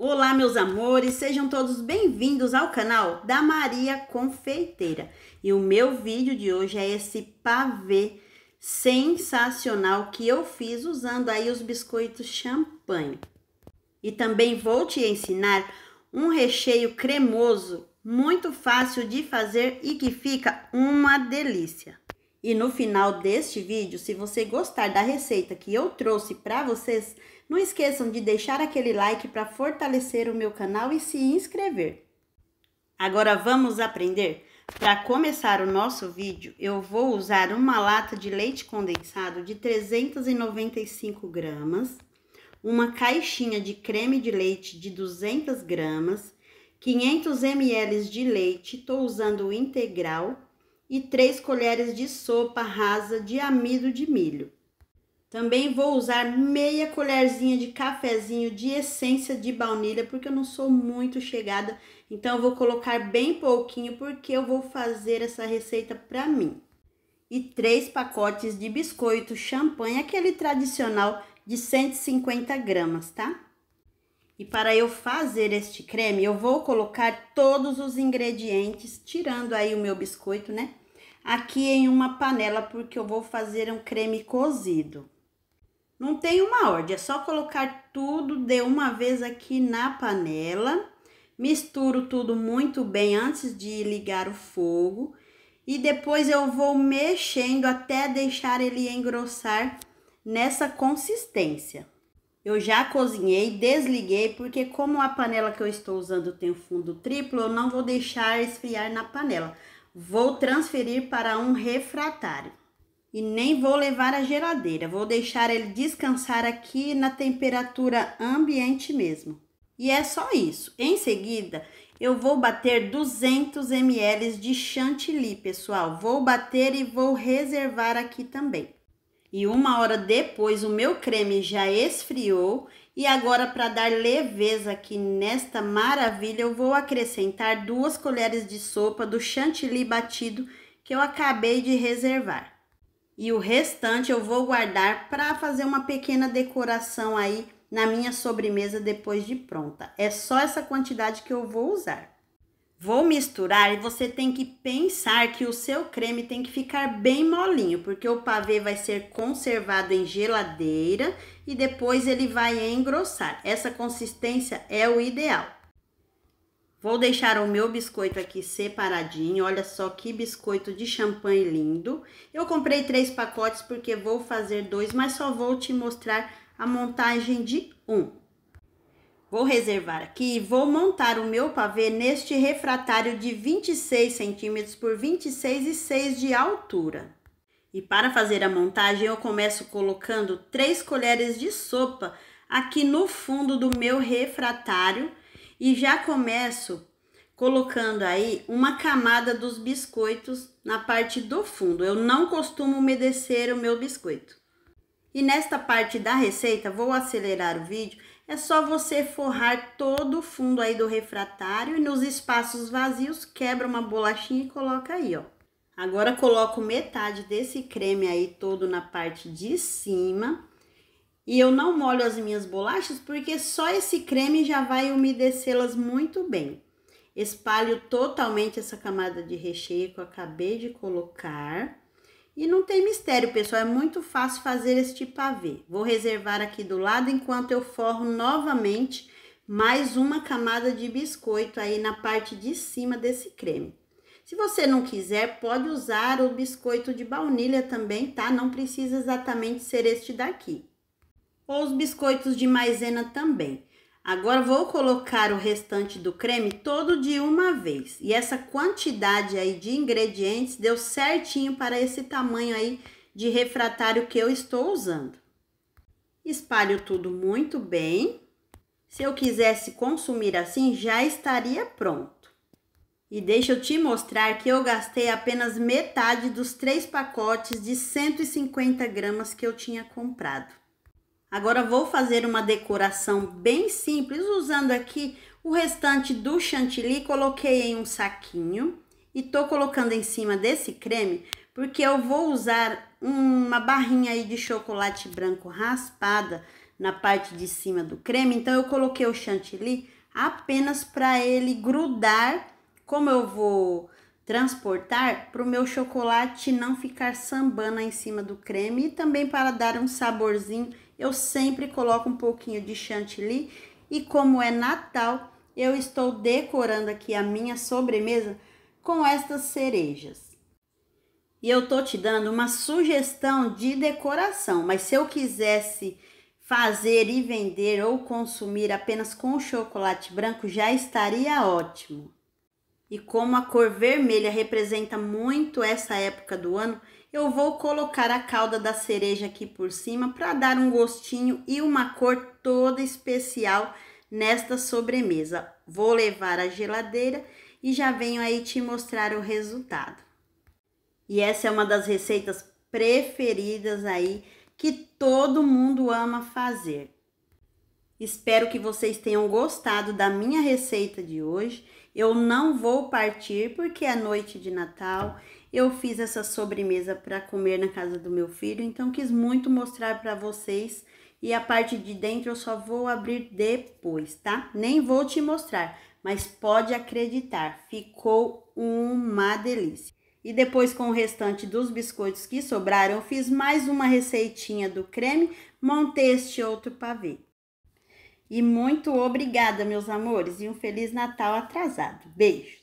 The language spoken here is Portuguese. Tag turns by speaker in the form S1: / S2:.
S1: Olá, meus amores, sejam todos bem-vindos ao canal da Maria Confeiteira. E o meu vídeo de hoje é esse pavê sensacional que eu fiz usando aí os biscoitos champanhe. E também vou te ensinar um recheio cremoso, muito fácil de fazer e que fica uma delícia. E no final deste vídeo, se você gostar da receita que eu trouxe para vocês, não esqueçam de deixar aquele like para fortalecer o meu canal e se inscrever. Agora vamos aprender? Para começar o nosso vídeo, eu vou usar uma lata de leite condensado de 395 gramas, uma caixinha de creme de leite de 200 gramas, 500 ml de leite, estou usando o integral, e 3 colheres de sopa rasa de amido de milho. Também vou usar meia colherzinha de cafezinho de essência de baunilha, porque eu não sou muito chegada, então eu vou colocar bem pouquinho, porque eu vou fazer essa receita para mim. E três pacotes de biscoito champanhe, aquele tradicional de 150 gramas, tá? E para eu fazer este creme, eu vou colocar todos os ingredientes, tirando aí o meu biscoito, né? Aqui em uma panela, porque eu vou fazer um creme cozido. Não tem uma ordem, é só colocar tudo de uma vez aqui na panela. Misturo tudo muito bem antes de ligar o fogo. E depois eu vou mexendo até deixar ele engrossar nessa consistência. Eu já cozinhei, desliguei, porque como a panela que eu estou usando tem o fundo triplo, eu não vou deixar esfriar na panela. Vou transferir para um refratário. E nem vou levar à geladeira, vou deixar ele descansar aqui na temperatura ambiente mesmo. E é só isso. Em seguida, eu vou bater 200 ml de chantilly, pessoal. Vou bater e vou reservar aqui também. E uma hora depois o meu creme já esfriou e agora para dar leveza aqui nesta maravilha eu vou acrescentar duas colheres de sopa do chantilly batido que eu acabei de reservar. E o restante eu vou guardar para fazer uma pequena decoração aí na minha sobremesa depois de pronta. É só essa quantidade que eu vou usar. Vou misturar e você tem que pensar que o seu creme tem que ficar bem molinho, porque o pavê vai ser conservado em geladeira e depois ele vai engrossar. Essa consistência é o ideal. Vou deixar o meu biscoito aqui separadinho, olha só que biscoito de champanhe lindo. Eu comprei três pacotes porque vou fazer dois, mas só vou te mostrar a montagem de um. Vou reservar aqui, vou montar o meu pavê neste refratário de 26 centímetros por 26,6 de altura. E para fazer a montagem, eu começo colocando 3 colheres de sopa aqui no fundo do meu refratário e já começo colocando aí uma camada dos biscoitos na parte do fundo. Eu não costumo umedecer o meu biscoito. E nesta parte da receita, vou acelerar o vídeo é só você forrar todo o fundo aí do refratário e nos espaços vazios quebra uma bolachinha e coloca aí, ó. Agora coloco metade desse creme aí todo na parte de cima. E eu não molho as minhas bolachas porque só esse creme já vai umedecê-las muito bem. Espalho totalmente essa camada de recheio que eu acabei de colocar. E não tem mistério, pessoal, é muito fácil fazer este pavê. Vou reservar aqui do lado enquanto eu forro novamente mais uma camada de biscoito aí na parte de cima desse creme. Se você não quiser, pode usar o biscoito de baunilha também, tá? Não precisa exatamente ser este daqui. Ou os biscoitos de maisena também. Agora vou colocar o restante do creme todo de uma vez. E essa quantidade aí de ingredientes deu certinho para esse tamanho aí de refratário que eu estou usando. Espalho tudo muito bem. Se eu quisesse consumir assim, já estaria pronto. E deixa eu te mostrar que eu gastei apenas metade dos três pacotes de 150 gramas que eu tinha comprado. Agora vou fazer uma decoração bem simples, usando aqui o restante do chantilly, coloquei em um saquinho e tô colocando em cima desse creme, porque eu vou usar uma barrinha aí de chocolate branco raspada na parte de cima do creme, então eu coloquei o chantilly apenas para ele grudar, como eu vou transportar para o meu chocolate não ficar sambando em cima do creme e também para dar um saborzinho eu sempre coloco um pouquinho de chantilly. E como é Natal, eu estou decorando aqui a minha sobremesa com estas cerejas. E eu tô te dando uma sugestão de decoração, mas se eu quisesse fazer e vender ou consumir apenas com chocolate branco já estaria ótimo. E como a cor vermelha representa muito essa época do ano, eu vou colocar a calda da cereja aqui por cima para dar um gostinho e uma cor toda especial nesta sobremesa. Vou levar à geladeira e já venho aí te mostrar o resultado. E essa é uma das receitas preferidas aí que todo mundo ama fazer. Espero que vocês tenham gostado da minha receita de hoje. Eu não vou partir porque é noite de Natal. Eu fiz essa sobremesa para comer na casa do meu filho, então quis muito mostrar para vocês. E a parte de dentro eu só vou abrir depois, tá? Nem vou te mostrar, mas pode acreditar, ficou uma delícia. E depois com o restante dos biscoitos que sobraram, eu fiz mais uma receitinha do creme, montei este outro pavê. E muito obrigada, meus amores, e um Feliz Natal atrasado. Beijo!